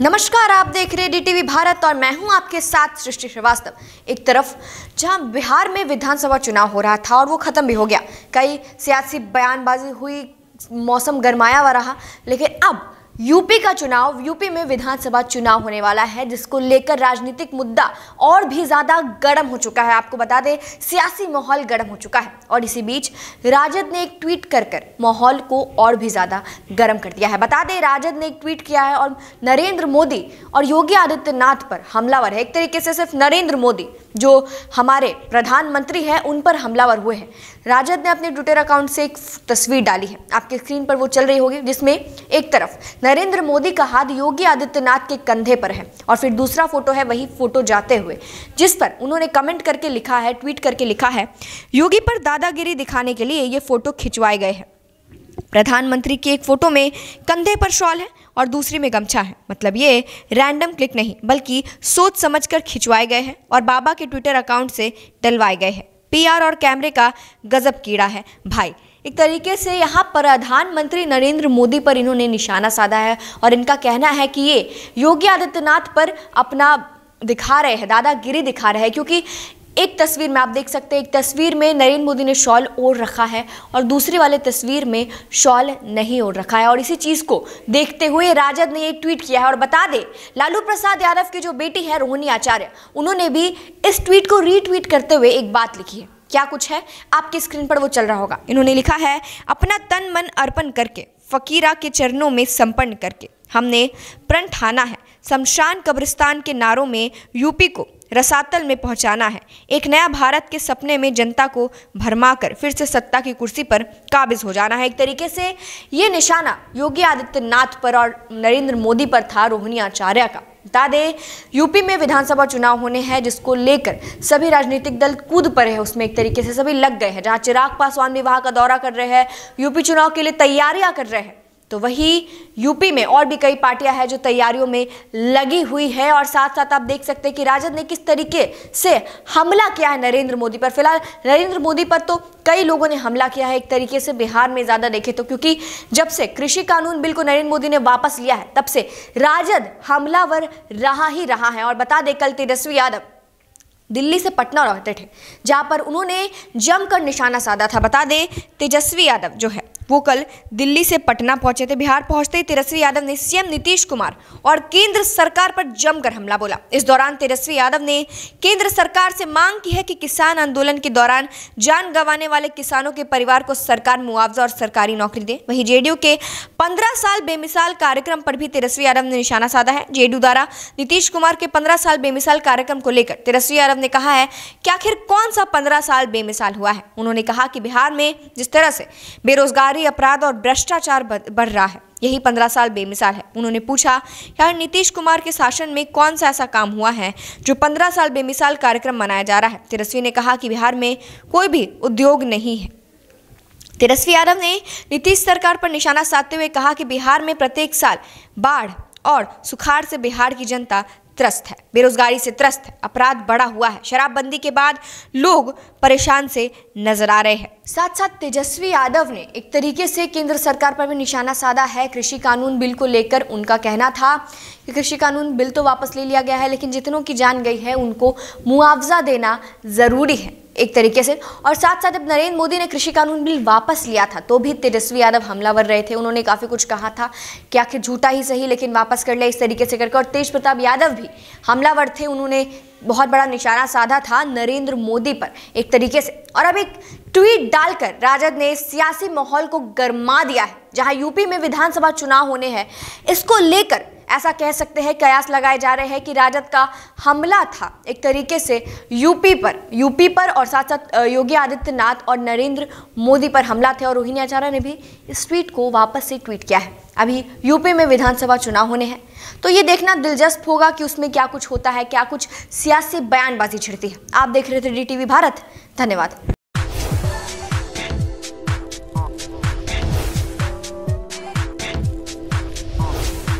नमस्कार आप देख रहे डी टीवी भारत और मैं हूं आपके साथ सृष्टि श्रीवास्तव एक तरफ जहां बिहार में विधानसभा चुनाव हो रहा था और वो खत्म भी हो गया कई सियासी बयानबाजी हुई मौसम गरमाया हुआ रहा लेकिन अब यूपी का चुनाव यूपी में विधानसभा चुनाव होने वाला है जिसको लेकर राजनीतिक मुद्दा और भी ज़्यादा गर्म हो चुका है आपको बता दें सियासी माहौल गर्म हो चुका है और इसी बीच राजद ने एक ट्वीट कर कर माहौल को और भी ज़्यादा गर्म कर दिया है बता दें राजद ने एक ट्वीट किया है और नरेंद्र मोदी और योगी आदित्यनाथ पर हमलावर है एक तरीके से सिर्फ नरेंद्र मोदी जो हमारे प्रधानमंत्री हैं उन पर हमलावर हुए हैं राजद ने अपने ट्विटर अकाउंट से एक तस्वीर डाली है आपके स्क्रीन पर वो चल रही होगी जिसमें एक तरफ नरेंद्र मोदी का हाथ योगी आदित्यनाथ के कंधे पर है और फिर दूसरा फोटो है वही फोटो जाते हुए जिस पर उन्होंने कमेंट करके लिखा है ट्वीट करके लिखा है योगी पर दादागिरी दिखाने के लिए ये फोटो खिंचवाए गए हैं प्रधानमंत्री की एक फ़ोटो में कंधे पर शॉल है और दूसरी में गमछा है मतलब ये रैंडम क्लिक नहीं बल्कि सोच समझ कर खिंचवाए गए हैं और बाबा के ट्विटर अकाउंट से डलवाए गए हैं पीआर और कैमरे का गजब कीड़ा है भाई एक तरीके से यहाँ प्रधानमंत्री नरेंद्र मोदी पर इन्होंने निशाना साधा है और इनका कहना है कि ये योगी आदित्यनाथ पर अपना दिखा रहे हैं दादागिरी दिखा रहे हैं क्योंकि एक तस्वीर में आप देख सकते हैं एक तस्वीर में नरेंद्र मोदी ने शॉल ओढ़ रखा है और दूसरे वाले तस्वीर में शॉल नहीं ओढ़ रखा है और इसी चीज़ को देखते हुए राजद ने ये ट्वीट किया है और बता दे लालू प्रसाद यादव की जो बेटी है रोहिणी आचार्य उन्होंने भी इस ट्वीट को रीट्वीट करते हुए एक बात लिखी है क्या कुछ है आपकी स्क्रीन पर वो चल रहा होगा इन्होंने लिखा है अपना तन मन अर्पण करके फ़कीरा के चरणों में संपन्न करके हमने प्रण ठाना है शमशान कब्रिस्तान के नारों में यूपी को रसातल में पहुंचाना है एक नया भारत के सपने में जनता को भरमा कर फिर से सत्ता की कुर्सी पर काबिज हो जाना है एक तरीके से ये निशाना योगी आदित्यनाथ पर और नरेंद्र मोदी पर था रोहिणी आचार्य का बता दें यूपी में विधानसभा चुनाव होने हैं जिसको लेकर सभी राजनीतिक दल कूद पर है उसमें एक तरीके से सभी लग गए हैं जहाँ चिराग पासवान भी का दौरा कर रहे हैं यूपी चुनाव के लिए तैयारियां कर रहे हैं तो वही यूपी में और भी कई पार्टियां हैं जो तैयारियों में लगी हुई है और साथ साथ आप देख सकते हैं कि राजद ने किस तरीके से हमला किया है नरेंद्र मोदी पर फिलहाल नरेंद्र मोदी पर तो कई लोगों ने हमला किया है एक तरीके से बिहार में ज़्यादा देखे तो क्योंकि जब से कृषि कानून बिल को नरेंद्र मोदी ने वापस लिया है तब से राजद हमलावर रहा ही रहा है और बता दें कल तेजस्वी यादव दिल्ली से पटना रहते थे जहां पर उन्होंने जमकर निशाना साधा था बता दें तेजस्वी यादव जो है वो कल दिल्ली से पटना पहुंचे थे बिहार पहुंचते ही तेजस्वी यादव ने सीएम नीतीश कुमार और केंद्र सरकार पर जमकर हमला बोला इस दौरान तेजस्वी यादव ने केंद्र सरकार से मांग की है कि किसान आंदोलन के दौरान जान गंवाने वाले किसानों के परिवार को सरकार मुआवजा और सरकारी नौकरी दे वहीं जेडीयू के पंद्रह साल बेमिसाल कार्यक्रम पर भी तेजस्वी यादव ने निशाना साधा है जेडीयू द्वारा नीतीश कुमार के पंद्रह साल बेमिसाल कार्यक्रम को लेकर तेजस्वी यादव ने कहा है कि आखिर कौन सा पंद्रह साल बेमिसाल हुआ है उन्होंने कहा कि बिहार में जिस तरह से बेरोजगारी भारी अपराध और भ्रष्टाचार बढ़ रहा है यही पंद्रह साल बेमिसाल है उन्होंने पूछा यार नीतीश कुमार के शासन में कौन सा ऐसा काम हुआ है जो पंद्रह साल बेमिसाल कार्यक्रम मनाया जा रहा है तेजस्वी ने कहा कि बिहार में कोई भी उद्योग नहीं है तेजस्वी यादव ने नीतीश सरकार पर निशाना साधते हुए कहा कि बिहार में प्रत्येक साल बाढ़ और सुखाड़ से बिहार की जनता त्रस्त है बेरोजगारी से त्रस्त है अपराध बढ़ा हुआ है शराबबंदी के बाद लोग परेशान से नजर आ रहे हैं साथ साथ तेजस्वी यादव ने एक तरीके से केंद्र सरकार पर भी निशाना साधा है कृषि कानून बिल को लेकर उनका कहना था कि कृषि कानून बिल तो वापस ले लिया गया है लेकिन जितनों की जान गई है उनको मुआवजा देना ज़रूरी है एक तरीके से और साथ साथ जब नरेंद्र मोदी ने कृषि कानून बिल वापस लिया था तो भी तेजस्वी यादव हमलावर रहे थे उन्होंने काफ़ी कुछ कहा था कि आखिर झूठा ही सही लेकिन वापस कर लिया इस तरीके से करके और तेज प्रताप यादव भी हमलावर थे उन्होंने बहुत बड़ा निशाना साधा था नरेंद्र मोदी पर एक तरीके से और अब एक ट्वीट डालकर राजद ने सियासी माहौल को गरमा दिया है जहां यूपी में विधानसभा चुनाव होने हैं इसको लेकर ऐसा कह सकते हैं कयास लगाए जा रहे हैं कि राजद का हमला था एक तरीके से यूपी पर यूपी पर और साथ साथ योगी आदित्यनाथ और नरेंद्र मोदी पर हमला थे और रोहिणी आचार्य ने भी इस ट्वीट को वापस से ट्वीट किया है अभी यूपी में विधानसभा चुनाव होने हैं तो ये देखना दिलचस्प होगा कि उसमें क्या कुछ होता है क्या कुछ सियासी बयानबाजी छिड़ती है आप देख रहे थे डी भारत धन्यवाद